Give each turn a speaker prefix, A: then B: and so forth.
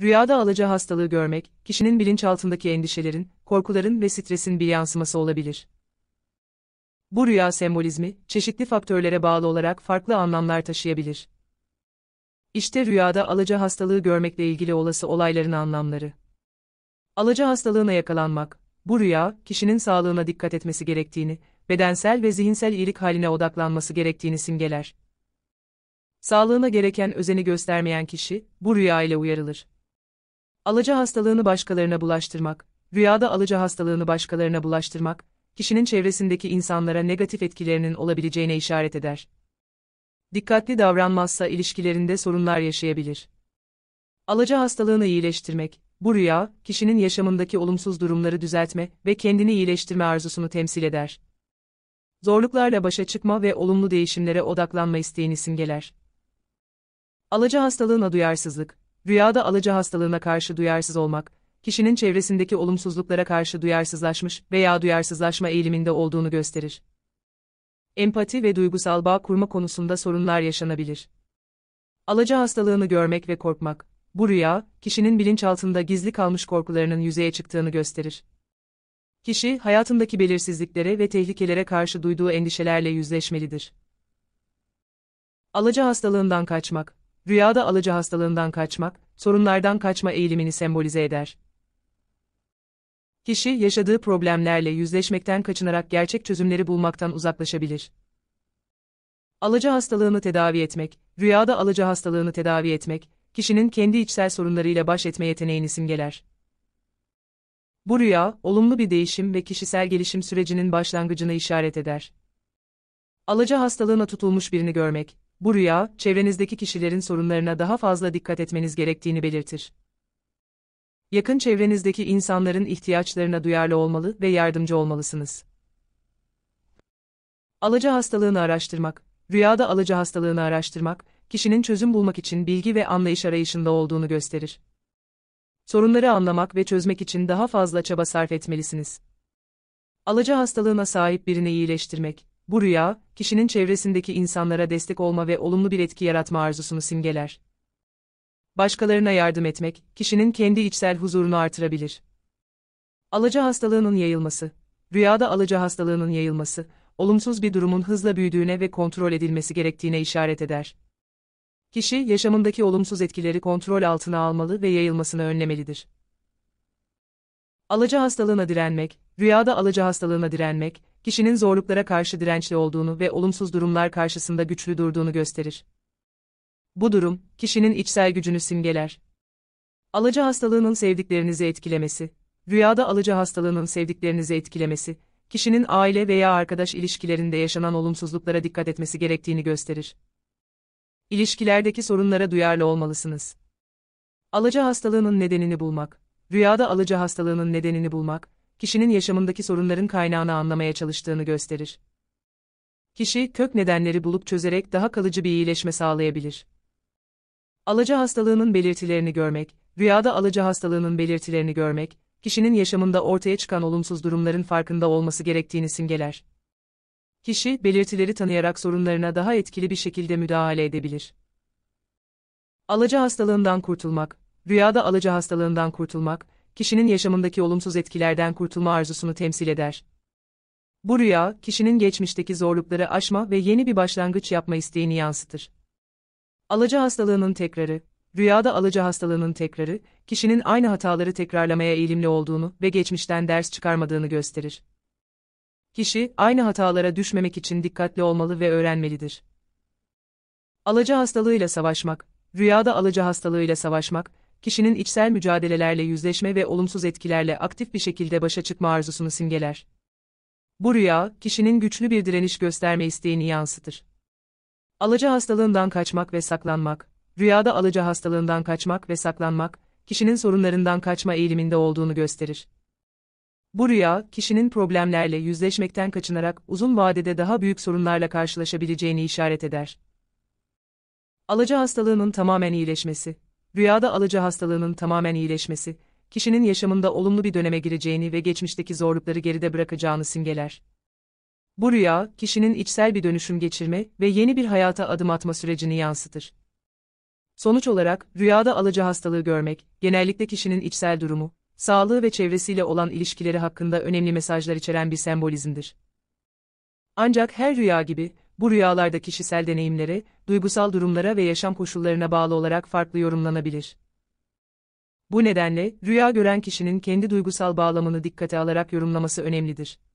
A: Rüyada alıcı hastalığı görmek, kişinin bilinçaltındaki endişelerin, korkuların ve stresin bir yansıması olabilir. Bu rüya sembolizmi, çeşitli faktörlere bağlı olarak farklı anlamlar taşıyabilir. İşte rüyada alıcı hastalığı görmekle ilgili olası olayların anlamları. Alıcı hastalığına yakalanmak, bu rüya, kişinin sağlığına dikkat etmesi gerektiğini, bedensel ve zihinsel iyilik haline odaklanması gerektiğini simgeler. Sağlığına gereken özeni göstermeyen kişi, bu rüya ile uyarılır. Alıcı hastalığını başkalarına bulaştırmak, rüyada alıcı hastalığını başkalarına bulaştırmak, kişinin çevresindeki insanlara negatif etkilerinin olabileceğine işaret eder. Dikkatli davranmazsa ilişkilerinde sorunlar yaşayabilir. Alıcı hastalığını iyileştirmek, bu rüya, kişinin yaşamındaki olumsuz durumları düzeltme ve kendini iyileştirme arzusunu temsil eder. Zorluklarla başa çıkma ve olumlu değişimlere odaklanma isteğini simgeler. Alıcı hastalığına duyarsızlık, Rüyada alıcı hastalığına karşı duyarsız olmak, kişinin çevresindeki olumsuzluklara karşı duyarsızlaşmış veya duyarsızlaşma eğiliminde olduğunu gösterir. Empati ve duygusal bağ kurma konusunda sorunlar yaşanabilir. Alıcı hastalığını görmek ve korkmak, bu rüya, kişinin bilinçaltında gizli kalmış korkularının yüzeye çıktığını gösterir. Kişi, hayatındaki belirsizliklere ve tehlikelere karşı duyduğu endişelerle yüzleşmelidir. Alıcı hastalığından kaçmak, rüyada alıcı hastalığından kaçmak, sorunlardan kaçma eğilimini sembolize eder. Kişi yaşadığı problemlerle yüzleşmekten kaçınarak gerçek çözümleri bulmaktan uzaklaşabilir. Alıcı hastalığını tedavi etmek, rüyada alıcı hastalığını tedavi etmek, kişinin kendi içsel sorunlarıyla baş etme yeteneğini simgeler. Bu rüya, olumlu bir değişim ve kişisel gelişim sürecinin başlangıcını işaret eder. Alıcı hastalığına tutulmuş birini görmek, bu rüya, çevrenizdeki kişilerin sorunlarına daha fazla dikkat etmeniz gerektiğini belirtir. Yakın çevrenizdeki insanların ihtiyaçlarına duyarlı olmalı ve yardımcı olmalısınız. Alıcı hastalığını araştırmak, rüyada alıcı hastalığını araştırmak, kişinin çözüm bulmak için bilgi ve anlayış arayışında olduğunu gösterir. Sorunları anlamak ve çözmek için daha fazla çaba sarf etmelisiniz. Alıcı hastalığına sahip birini iyileştirmek, bu rüya, kişinin çevresindeki insanlara destek olma ve olumlu bir etki yaratma arzusunu simgeler. Başkalarına yardım etmek, kişinin kendi içsel huzurunu artırabilir. Alıcı hastalığının yayılması Rüyada alıcı hastalığının yayılması, olumsuz bir durumun hızla büyüdüğüne ve kontrol edilmesi gerektiğine işaret eder. Kişi, yaşamındaki olumsuz etkileri kontrol altına almalı ve yayılmasını önlemelidir. Alıcı hastalığına direnmek, rüyada alıcı hastalığına direnmek, kişinin zorluklara karşı dirençli olduğunu ve olumsuz durumlar karşısında güçlü durduğunu gösterir. Bu durum, kişinin içsel gücünü simgeler. Alıcı hastalığının sevdiklerinizi etkilemesi, rüyada alıcı hastalığının sevdiklerinizi etkilemesi, kişinin aile veya arkadaş ilişkilerinde yaşanan olumsuzluklara dikkat etmesi gerektiğini gösterir. İlişkilerdeki sorunlara duyarlı olmalısınız. Alıcı hastalığının nedenini bulmak, rüyada alıcı hastalığının nedenini bulmak, kişinin yaşamındaki sorunların kaynağını anlamaya çalıştığını gösterir. Kişi, kök nedenleri bulup çözerek daha kalıcı bir iyileşme sağlayabilir. Alaca hastalığının belirtilerini görmek, rüyada alaca hastalığının belirtilerini görmek, kişinin yaşamında ortaya çıkan olumsuz durumların farkında olması gerektiğini simgeler. Kişi, belirtileri tanıyarak sorunlarına daha etkili bir şekilde müdahale edebilir. Alaca hastalığından kurtulmak, rüyada alaca hastalığından kurtulmak, kişinin yaşamındaki olumsuz etkilerden kurtulma arzusunu temsil eder. Bu rüya, kişinin geçmişteki zorlukları aşma ve yeni bir başlangıç yapma isteğini yansıtır. Alıcı hastalığının tekrarı Rüyada alıcı hastalığının tekrarı, kişinin aynı hataları tekrarlamaya eğilimli olduğunu ve geçmişten ders çıkarmadığını gösterir. Kişi, aynı hatalara düşmemek için dikkatli olmalı ve öğrenmelidir. Alıcı hastalığıyla savaşmak Rüyada alıcı hastalığıyla savaşmak, kişinin içsel mücadelelerle yüzleşme ve olumsuz etkilerle aktif bir şekilde başa çıkma arzusunu simgeler. Bu rüya, kişinin güçlü bir direniş gösterme isteğini yansıtır. Alıcı hastalığından kaçmak ve saklanmak. Rüyada alıcı hastalığından kaçmak ve saklanmak, kişinin sorunlarından kaçma eğiliminde olduğunu gösterir. Bu rüya, kişinin problemlerle yüzleşmekten kaçınarak uzun vadede daha büyük sorunlarla karşılaşabileceğini işaret eder. Alıcı hastalığının tamamen iyileşmesi Rüyada alıcı hastalığının tamamen iyileşmesi, kişinin yaşamında olumlu bir döneme gireceğini ve geçmişteki zorlukları geride bırakacağını simgeler. Bu rüya, kişinin içsel bir dönüşüm geçirme ve yeni bir hayata adım atma sürecini yansıtır. Sonuç olarak, rüyada alıcı hastalığı görmek, genellikle kişinin içsel durumu, sağlığı ve çevresiyle olan ilişkileri hakkında önemli mesajlar içeren bir sembolizmdir. Ancak her rüya gibi, bu rüyalarda kişisel deneyimlere, duygusal durumlara ve yaşam koşullarına bağlı olarak farklı yorumlanabilir. Bu nedenle, rüya gören kişinin kendi duygusal bağlamını dikkate alarak yorumlaması önemlidir.